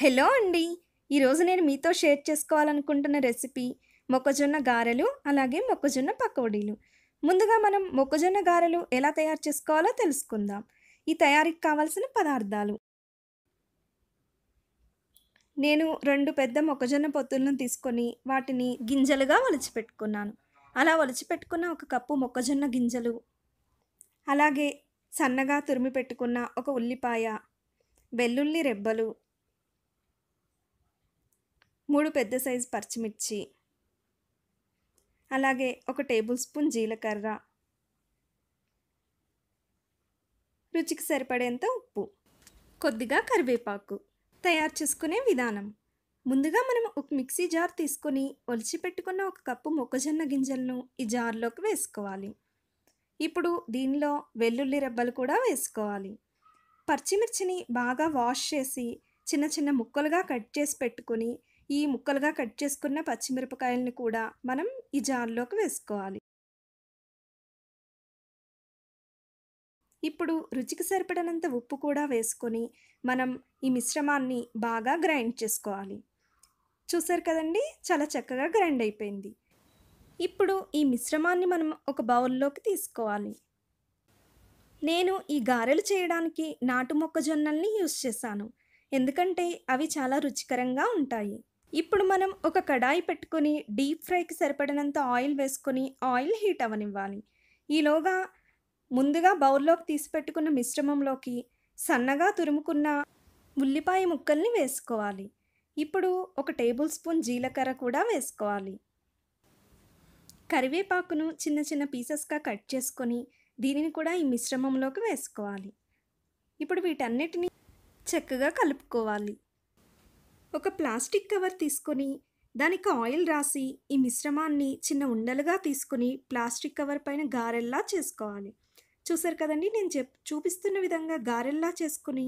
hello అండి ఈరోజు నేను మీతో షేర్ చేసుకోవాలనుకుంటున్న రెసిపీ మొక్కజొన్న గారెలు అలాగే మొక్కజొన్న పకోడీలు ముందుగా మనం మొక్కజొన్న గారెలు ఎలా తయారు చేసుకోవాలో తెలుసుకుందాం ఈ తయారీకి కావాల్సిన పదార్థాలు నేను రెండు పెద్ద మొక్కజొన్న పొత్తులను తీసుకొని వాటిని గింజలుగా ఒలిచిపెట్టుకున్నాను అలా ఒలిచిపెట్టుకున్న ఒక కప్పు మొక్కజొన్న గింజలు అలాగే సన్నగా తురిమి పెట్టుకున్న ఒక ఉల్లిపాయ వెల్లుల్లి రెబ్బలు మూడు పెద్ద సైజు పచ్చిమిర్చి అలాగే ఒక టేబుల్ స్పూన్ జీలకర్ర రుచికి సరిపడేంత ఉప్పు కొద్దిగా కరివేపాకు తయారు చేసుకునే విధానం ముందుగా మనం ఒక మిక్సీ జార్ తీసుకొని ఒలిచి పెట్టుకున్న ఒక కప్పు మొక్కజొన్న గింజలను ఈ జార్లోకి వేసుకోవాలి ఇప్పుడు దీనిలో వెల్లుల్లి రెబ్బలు కూడా వేసుకోవాలి పచ్చిమిర్చిని బాగా వాష్ చేసి చిన్న చిన్న ముక్కలుగా కట్ చేసి పెట్టుకుని ఈ ముక్కలుగా కట్ చేసుకున్న పచ్చిమిరపకాయలను కూడా మనం ఈ జార్లోకి వేసుకోవాలి ఇప్పుడు రుచికి సరిపడనంత ఉప్పు కూడా వేసుకొని మనం ఈ మిశ్రమాన్ని బాగా గ్రైండ్ చేసుకోవాలి చూసారు కదండి చాలా చక్కగా గ్రైండ్ అయిపోయింది ఇప్పుడు ఈ మిశ్రమాన్ని మనం ఒక బౌల్లోకి తీసుకోవాలి నేను ఈ గారెలు చేయడానికి నాటు మొక్కజొన్నల్ని యూస్ చేశాను ఎందుకంటే అవి చాలా రుచికరంగా ఉంటాయి ఇప్పుడు మనం ఒక కడాయి పెట్టుకొని డీప్ ఫ్రైకి సరిపడినంత ఆయిల్ వేసుకొని ఆయిల్ హీట్ అవనివ్వాలి ఈలోగా ముందుగా బౌల్లోకి తీసి పెట్టుకున్న మిశ్రమంలోకి సన్నగా తురుముకున్న ఉల్లిపాయ ముక్కల్ని వేసుకోవాలి ఇప్పుడు ఒక టేబుల్ స్పూన్ జీలకర్ర కూడా వేసుకోవాలి కరివేపాకును చిన్న చిన్న పీసెస్గా కట్ చేసుకొని దీనిని కూడా ఈ మిశ్రమంలోకి వేసుకోవాలి ఇప్పుడు వీటన్నిటిని చక్కగా కలుపుకోవాలి ఒక ప్లాస్టిక్ కవర్ తీసుకొని దానికి ఆయిల్ రాసి ఈ మిశ్రమాన్ని చిన్న ఉండలుగా తీసుకుని ప్లాస్టిక్ కవర్ పైన గారెల్లా చేసుకోవాలి చూసారు కదండి నేను చెప్ చూపిస్తున్న విధంగా గారెల్లా చేసుకుని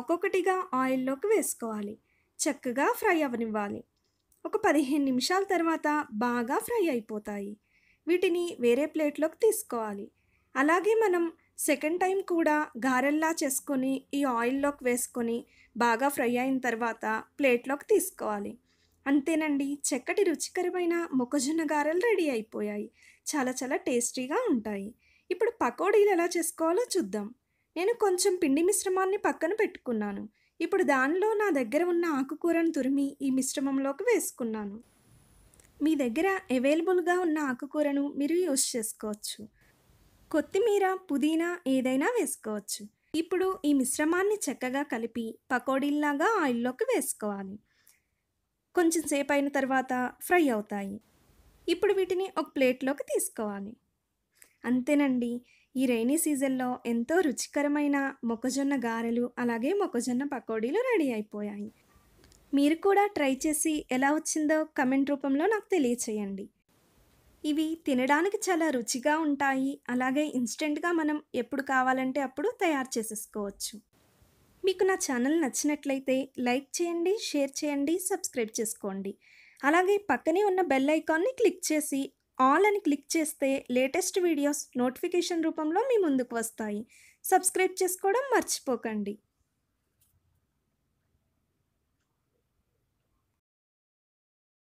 ఒక్కొక్కటిగా ఆయిల్లోకి వేసుకోవాలి చక్కగా ఫ్రై అవనివ్వాలి ఒక పదిహేను నిమిషాల తర్వాత బాగా ఫ్రై అయిపోతాయి వీటిని వేరే ప్లేట్లోకి తీసుకోవాలి అలాగే మనం సెకండ్ టైం కూడా గారెల్లా చేసుకొని ఈ ఆయిల్లోకి వేసుకొని బాగా ఫ్రై అయిన తర్వాత ప్లేట్లోకి తీసుకోవాలి అంతేనండి చక్కటి రుచికరమైన మొక్కజొన్న గారెలు రెడీ అయిపోయాయి చాలా చాలా టేస్టీగా ఉంటాయి ఇప్పుడు పకోడీలు ఎలా చేసుకోవాలో చూద్దాం నేను కొంచెం పిండి మిశ్రమాన్ని పక్కన పెట్టుకున్నాను ఇప్పుడు దానిలో నా దగ్గర ఉన్న ఆకుకూరను తురిమి ఈ మిశ్రమంలోకి వేసుకున్నాను మీ దగ్గర అవైలబుల్గా ఉన్న ఆకుకూరను మీరు యూస్ చేసుకోవచ్చు కొత్తిమీర పుదీనా ఏదైనా వేసుకోవచ్చు ఇప్పుడు ఈ మిశ్రమాన్ని చక్కగా కలిపి పకోడీల్లాగా ఆయిల్లోకి వేసుకోవాలి కొంచెం సేపు అయిన తర్వాత ఫ్రై అవుతాయి ఇప్పుడు వీటిని ఒక ప్లేట్లోకి తీసుకోవాలి అంతేనండి ఈ రైనీ సీజన్లో ఎంతో రుచికరమైన మొక్కజొన్న గారెలు అలాగే మొక్కజొన్న పకోడీలు రెడీ అయిపోయాయి మీరు కూడా ట్రై చేసి ఎలా వచ్చిందో కమెంట్ రూపంలో నాకు తెలియచేయండి ఇవి తినడానికి చాలా రుచిగా ఉంటాయి అలాగే ఇన్స్టెంట్గా మనం ఎప్పుడు కావాలంటే అప్పుడు తయారు చేసేసుకోవచ్చు మీకు నా ఛానల్ నచ్చినట్లయితే లైక్ చేయండి షేర్ చేయండి సబ్స్క్రైబ్ చేసుకోండి అలాగే పక్కనే ఉన్న బెల్ ఐకాన్ని క్లిక్ చేసి ఆల్ అని క్లిక్ చేస్తే లేటెస్ట్ వీడియోస్ నోటిఫికేషన్ రూపంలో మీ ముందుకు వస్తాయి సబ్స్క్రైబ్ చేసుకోవడం మర్చిపోకండి